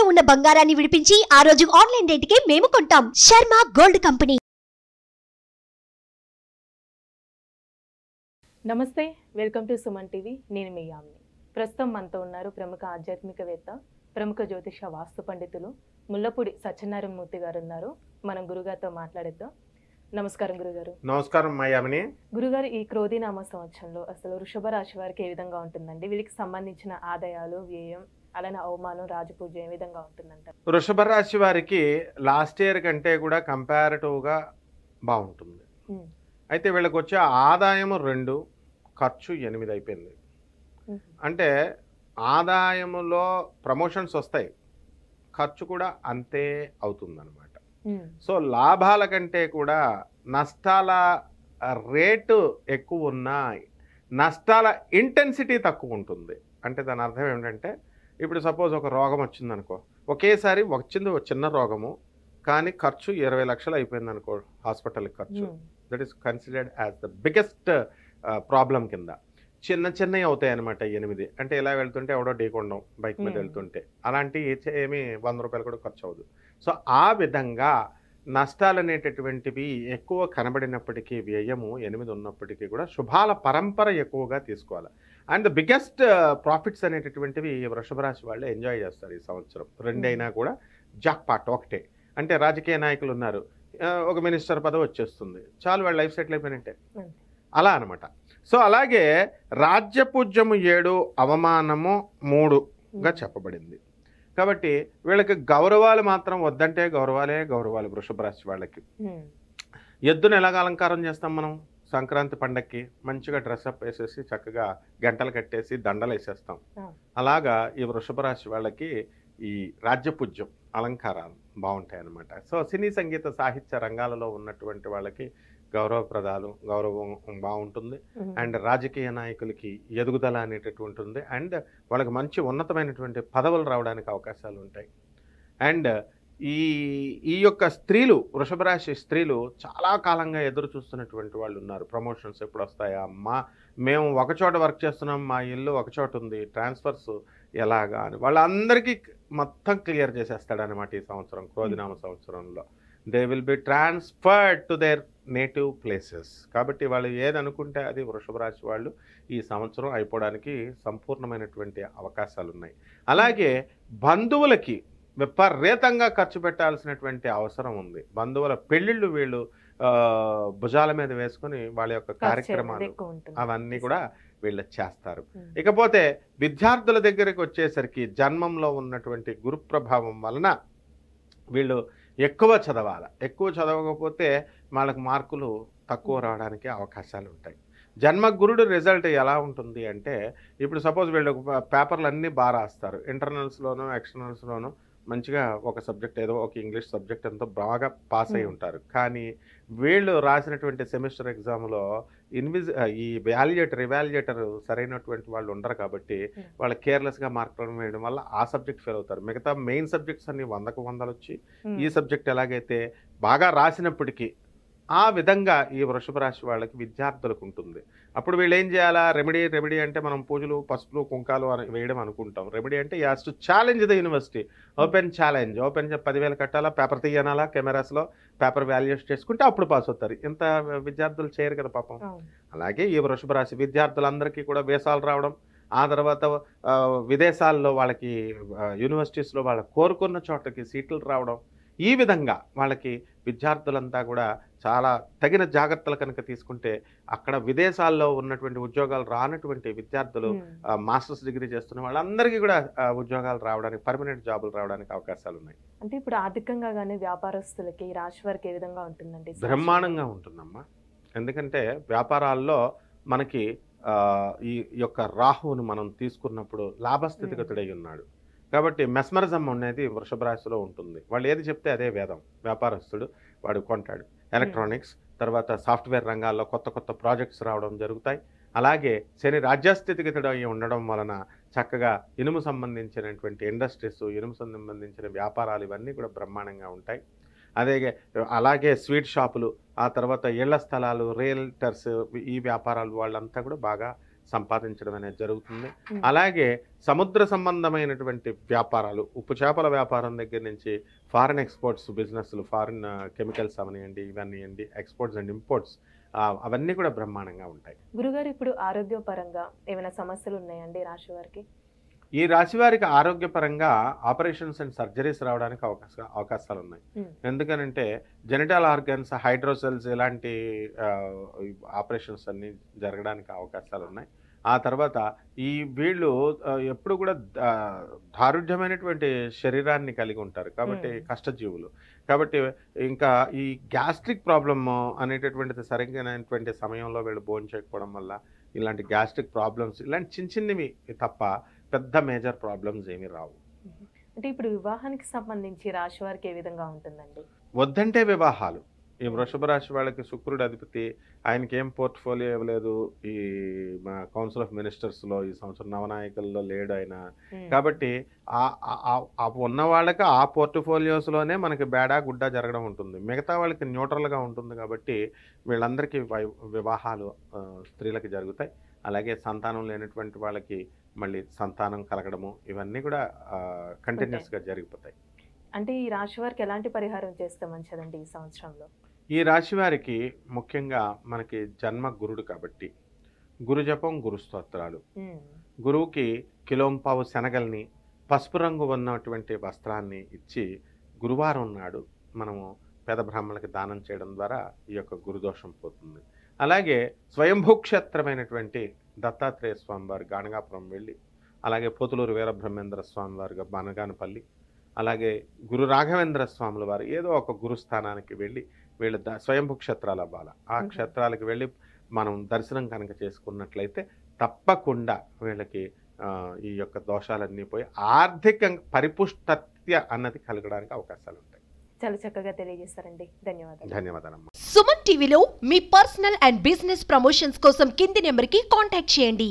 తాకట్టులో ఉన్న బంగారాన్ని విడిపించి ఆ రోజు ఆన్లైన్ కి మేము కొంటాం శర్మ గోల్డ్ కంపెనీ నమస్తే వెల్కమ్ టు సుమన్ టీవీ నేను మీ యామిని ప్రస్తుతం మనతో ఉన్నారు ప్రముఖ ఆధ్యాత్మికవేత్త ప్రముఖ జ్యోతిష వాస్తు పండితులు ముల్లపూడి సత్యనారాయణ మూర్తి గారు ఉన్నారు మనం గురుగారితో మాట్లాడేద్దాం నమస్కారం గురుగారు నమస్కారం మాయామిని గురుగారు ఈ క్రోధీనామ సంవత్సరంలో అసలు వృషభ రాశి వారికి ఏ విధంగా ఉంటుందండి వీళ్ళకి సంబంధించిన ఆదాయాలు వ్యయం అలానే అవమానం రాజపూజ ఏ విధంగా ఉంటుందంట వృషభ రాశి వారికి లాస్ట్ ఇయర్ కంటే కూడా కంపారిటివ్గా బాగుంటుంది అయితే వీళ్ళకి వచ్చే ఆదాయం రెండు ఖర్చు ఎనిమిది అయిపోయింది అంటే ఆదాయములో ప్రమోషన్స్ వస్తాయి ఖర్చు కూడా అంతే అవుతుందన్నమాట సో లాభాల కంటే కూడా నష్టాల రేటు ఎక్కువ ఉన్నాయి నష్టాల ఇంటెన్సిటీ తక్కువ ఉంటుంది అంటే దాని అర్థం ఏమిటంటే ఇప్పుడు సపోజ్ ఒక రోగం వచ్చింది అనుకో ఒకేసారి వచ్చింది ఒక చిన్న రోగము కానీ ఖర్చు ఇరవై లక్షలు అయిపోయింది అనుకో హాస్పిటల్ ఖర్చు that is considered as the biggest problem కింద చిన్న చిన్నవి అవుతాయి అనమాట ఎనిమిది అంటే ఇలా వెళ్తుంటే ఎవడో ఢీకొండం బైక్ మీద hmm. వెళ్తుంటే అలాంటి ఏమీ వంద రూపాయలు కూడా ఖర్చు అవ్వదు సో ఆ విధంగా నష్టాలు అనేటటువంటివి ఎక్కువ కనబడినప్పటికీ వ్యయము ఎనిమిది ఉన్నప్పటికీ కూడా శుభాల పరంపర ఎక్కువగా తీసుకోవాలి అండ్ ద బిగ్గెస్ట్ ప్రాఫిట్స్ అనేటటువంటివి వృషభ రాశి వాళ్ళు ఎంజాయ్ చేస్తారు ఈ సంవత్సరం రెండైనా కూడా జాక్ పాట్ ఒకటే అంటే రాజకీయ నాయకులు ఉన్నారు ఒక మినిస్టర్ పదవి వచ్చేస్తుంది చాలు వాళ్ళ లైఫ్ సెటిల్ అయిపోయినట్టే అలా అనమాట సో అలాగే రాజ్యపూజ్యము ఏడు అవమానము మూడుగా చెప్పబడింది కాబట్టి వీళ్ళకి గౌరవాలు మాత్రం వద్దంటే గౌరవాలే గౌరవాలు వృషభ రాశి వాళ్ళకి ఎద్దును ఎలాగ అలంకారం చేస్తాం మనం సంక్రాంతి పండక్కి మంచిగా డ్రెస్అప్ వేసేసి చక్కగా గంటలు కట్టేసి దండలు వేసేస్తాం అలాగా ఈ వృషభ రాశి వాళ్ళకి ఈ రాజ్యపూజ్యం అలంకారాలు బాగుంటాయి అన్నమాట సో సినీ సంగీత సాహిత్య రంగాలలో ఉన్నటువంటి వాళ్ళకి గౌరవప్రదాలు గౌరవం బాగుంటుంది అండ్ రాజకీయ నాయకులకి ఎదుగుదల అనేటటువంటి ఉంది అండ్ వాళ్ళకి మంచి ఉన్నతమైనటువంటి పదవులు రావడానికి అవకాశాలు ఉంటాయి అండ్ ఈ ఈ యొక్క స్త్రీలు వృషభ రాశి స్త్రీలు చాలా కాలంగా ఎదురు చూస్తున్నటువంటి వాళ్ళు ఉన్నారు ప్రమోషన్స్ ఎప్పుడు వస్తాయా మా మేము ఒకచోట వర్క్ చేస్తున్నాం మా ఇల్లు ఒకచోట ఉంది ట్రాన్స్ఫర్స్ ఎలాగా అని వాళ్ళందరికీ మొత్తం క్లియర్ చేసేస్తాడనమాట ఈ సంవత్సరం క్రోధినామ సంవత్సరంలో they will be transferred to their native places కాబట్టి వాళ్ళు ఏదనుకుంటే అది వృషభ రాశి వాళ్ళు ఈ సంవత్సరం అయిపోవడానికి సంపూర్ణమైనటువంటి అవకాశాలు ఉన్నాయి అలాగే బంధువులకి విపరీతంగా ఖర్చు పెట్టాల్సినటువంటి అవసరం ఉంది బంధువుల పెళ్ళిళ్ళు వీళ్ళు భుజాల మీద వేసుకుని వాళ్ళ యొక్క కార్యక్రమాలు అవన్నీ కూడా వీళ్ళు చేస్తారు hmm. ఇకపోతే విద్యార్థుల దగ్గరికి వచ్చేసరికి జన్మంలో ఉన్నటువంటి గురు ప్రభావం వలన వీళ్ళు ఎక్కువ చదవాలి ఎక్కువ చదవకపోతే వాళ్ళకి మార్కులు తక్కువ రావడానికి అవకాశాలు ఉంటాయి జన్మగురుడు రిజల్ట్ ఎలా ఉంటుంది అంటే ఇప్పుడు సపోజ్ వీళ్ళు పేపర్లు అన్నీ బాగా రాస్తారు ఇంటర్నల్స్లోనూ ఎక్స్టర్నల్స్లోనూ మంచిగా ఒక సబ్జెక్ట్ ఏదో ఒక ఇంగ్లీష్ సబ్జెక్ట్ ఎంతో బాగా పాస్ అయి ఉంటారు కానీ వీళ్ళు రాసినటువంటి సెమిస్టర్ ఎగ్జామ్లో ఇన్విజ్ ఈ వ్యాల్యుయేటర్ ఇవాల్యుయేటర్ సరైనటువంటి వాళ్ళు ఉండరు కాబట్టి వాళ్ళు కేర్లెస్గా మార్కులు వేయడం వల్ల ఆ సబ్జెక్ట్ ఫెయిల్ అవుతారు మిగతా మెయిన్ సబ్జెక్ట్స్ అన్ని వందకు వందలు వచ్చి ఈ సబ్జెక్ట్ ఎలాగైతే బాగా రాసినప్పటికీ ఆ విధంగా ఈ వృషభ రాశి వాళ్ళకి విద్యార్థులకు ఉంటుంది అప్పుడు వీళ్ళు ఏం చేయాలా రెమెడీ రెమెడీ అంటే మనం పూజలు పసుపులు కుంకాలు వేయడం అనుకుంటాం రెమెడీ అంటే as to challenge the university open challenge open పదివేలు కట్టాలా పేపర్ తీయనాలా కెమెరాస్లో పేపర్ వాల్యూస్ చేసుకుంటే అప్పుడు పాస్ అవుతారు ఇంత విద్యార్థులు చేయరు కదా పాపం అలాగే ఈ వృషభ రాశి విద్యార్థులందరికీ కూడా వేసాలు రావడం ఆ తర్వాత విదేశాల్లో వాళ్ళకి యూనివర్సిటీస్లో వాళ్ళు కోరుకున్న చోటకి సీట్లు రావడం ఈ విధంగా వాళ్ళకి విద్యార్థులంతా కూడా చాలా తగిన జాగ్రత్తలు కనుక తీసుకుంటే అక్కడ విదేశాల్లో ఉన్నటువంటి ఉద్యోగాలు రానటువంటి విద్యార్థులు మాస్టర్స్ డిగ్రీ చేస్తున్న వాళ్ళందరికీ కూడా ఉద్యోగాలు రావడానికి పర్మనెంట్ జాబులు రావడానికి అవకాశాలు ఉన్నాయి అంటే ఇప్పుడు ఆర్థికంగా కానీ వ్యాపారస్తులకి రాశి వారికి ఏ విధంగా ఉంటుందండి బ్రహ్మాండంగా ఉంటుందమ్మా ఎందుకంటే వ్యాపారాల్లో మనకి ఈ యొక్క రాహువును మనం తీసుకున్నప్పుడు లాభస్థితిగతుడై ఉన్నాడు కాబట్టి మెస్మరిజం అనేది వృషభ రాశిలో ఉంటుంది వాళ్ళు ఏది చెప్తే అదే వేదం వ్యాపారస్తుడు వాడు కొంటాడు ఎలక్ట్రానిక్స్ తర్వాత సాఫ్ట్వేర్ రంగాల్లో కొత్త కొత్త ప్రాజెక్ట్స్ రావడం జరుగుతాయి అలాగే శని రాజ్యాస్థితిగతుడు ఉండడం వలన చక్కగా ఇనుము సంబంధించినటువంటి ఇండస్ట్రీస్ ఇనుము సంబంధించిన వ్యాపారాలు ఇవన్నీ కూడా బ్రహ్మాండంగా ఉంటాయి అదే అలాగే స్వీట్ షాపులు ఆ తర్వాత ఇళ్ల స్థలాలు రియల్టర్స్ ఈ వ్యాపారాలు వాళ్ళంతా కూడా బాగా సంపాదించడం అనేది జరుగుతుంది అలాగే సముద్ర సంబంధమైనటువంటి వ్యాపారాలు ఉప్పు చేపల వ్యాపారం దగ్గర నుంచి ఫారిన్ ఎక్స్పోర్ట్స్ బిజినెస్లు ఫారిన్ కెమికల్స్ అవనియండి ఇవన్నీయండి ఎక్స్పోర్ట్స్ అండ్ ఇంపోర్ట్స్ అవన్నీ కూడా బ్రహ్మాండంగా ఉంటాయి గురుగారు ఇప్పుడు ఆరోగ్యపరంగా ఏమైనా సమస్యలు ఉన్నాయండి రాశి వారికి ఈ రాశి వారికి ఆరోగ్యపరంగా ఆపరేషన్స్ అండ్ సర్జరీస్ రావడానికి అవకాశ అవకాశాలు ఉన్నాయి ఎందుకనంటే జెనిటల్ ఆర్గన్స్ హైడ్రోసెల్స్ ఇలాంటి ఆపరేషన్స్ అన్ని జరగడానికి అవకాశాలు ఉన్నాయి ఆ తర్వాత ఈ వీళ్ళు ఎప్పుడు కూడా దారుఢ్యమైనటువంటి శరీరాన్ని కలిగి ఉంటారు కాబట్టి కష్టజీవులు కాబట్టి ఇంకా ఈ గ్యాస్ట్రిక్ ప్రాబ్లమ్ అనేటటువంటిది సరైనటువంటి సమయంలో వీళ్ళు భోజనం చేయకపోవడం వల్ల ఇలాంటి గ్యాస్ట్రిక్ ప్రాబ్లమ్స్ ఇలాంటి చిన్న చిన్నవి తప్ప పెద్ద మేజర్ ప్రాబ్లమ్స్ ఏమీ రావు అంటే ఇప్పుడు వివాహానికి సంబంధించి రాశి వారికి ఏ విధంగా ఉంటుందండి వద్దంటే వివాహాలు ఈ వృషభ రాశి వాళ్ళకి శుక్రుడు అధిపతి ఆయనకి ఏం పోర్ట్ఫోలియో ఇవ్వలేదు ఈ మా కౌన్సిల్ ఆఫ్ మినిస్టర్స్లో ఈ సంవత్సరం నవనాయకుల్లో లేడు ఆయన కాబట్టి ఉన్న వాళ్ళకి ఆ పోర్ట్ఫోలియోస్లోనే మనకి బేడా గుడ్డా జరగడం ఉంటుంది మిగతా వాళ్ళకి న్యూట్రల్గా ఉంటుంది కాబట్టి వీళ్ళందరికీ వివాహాలు స్త్రీలకు జరుగుతాయి అలాగే సంతానం లేనటువంటి వాళ్ళకి మళ్ళీ సంతానం కలగడము ఇవన్నీ కూడా కంటిన్యూస్గా జరిగిపోతాయి అంటే ఈ రాశి వారికి ఎలాంటి పరిహారం చేస్తే మంచిదండి ఈ సంవత్సరంలో ఈ రాశి వారికి ముఖ్యంగా మనకి జన్మ గురుడు కాబట్టి గురు జపం గురు స్తోత్రాలు గురువుకి కిలోంపావు శనగల్ని పసుపు రంగు ఉన్నటువంటి వస్త్రాన్ని ఇచ్చి గురువారం నాడు మనము పేద బ్రాహ్మణులకి దానం చేయడం ద్వారా ఈ యొక్క గురుదోషం పోతుంది అలాగే స్వయంభూ క్షేత్రమైనటువంటి స్వామి వారి గానగాపురం వెళ్ళి అలాగే పోతులూరు వీరబ్రహ్మేంద్ర స్వామి స్వామివారు బనగానపల్లి అలాగే గురు రాఘవేంద్ర స్వాముల వారు ఏదో ఒక గురుస్థానానికి వెళ్ళి వీళ్ళ స్వయంభూ క్షేత్రాలు అవ్వాలి ఆ క్షేత్రాలకు వెళ్ళి మనం దర్శనం కనుక చేసుకున్నట్లయితే తప్పకుండా వీళ్ళకి ఈ యొక్క దోషాలన్నీ పోయి ఆర్థిక పరిపుష్టత్య అన్నది కలగడానికి అవకాశాలు ఉంటాయి చాలా చక్కగా తెలియజేస్తారండి ధన్యవాదాలు ధన్యవాదాలు సుమన్ టీవీలో మీ పర్సనల్ అండ్ బిజినెస్ ప్రమోషన్స్ కోసం కింది నెంబర్కి కాంటాక్ట్ చేయండి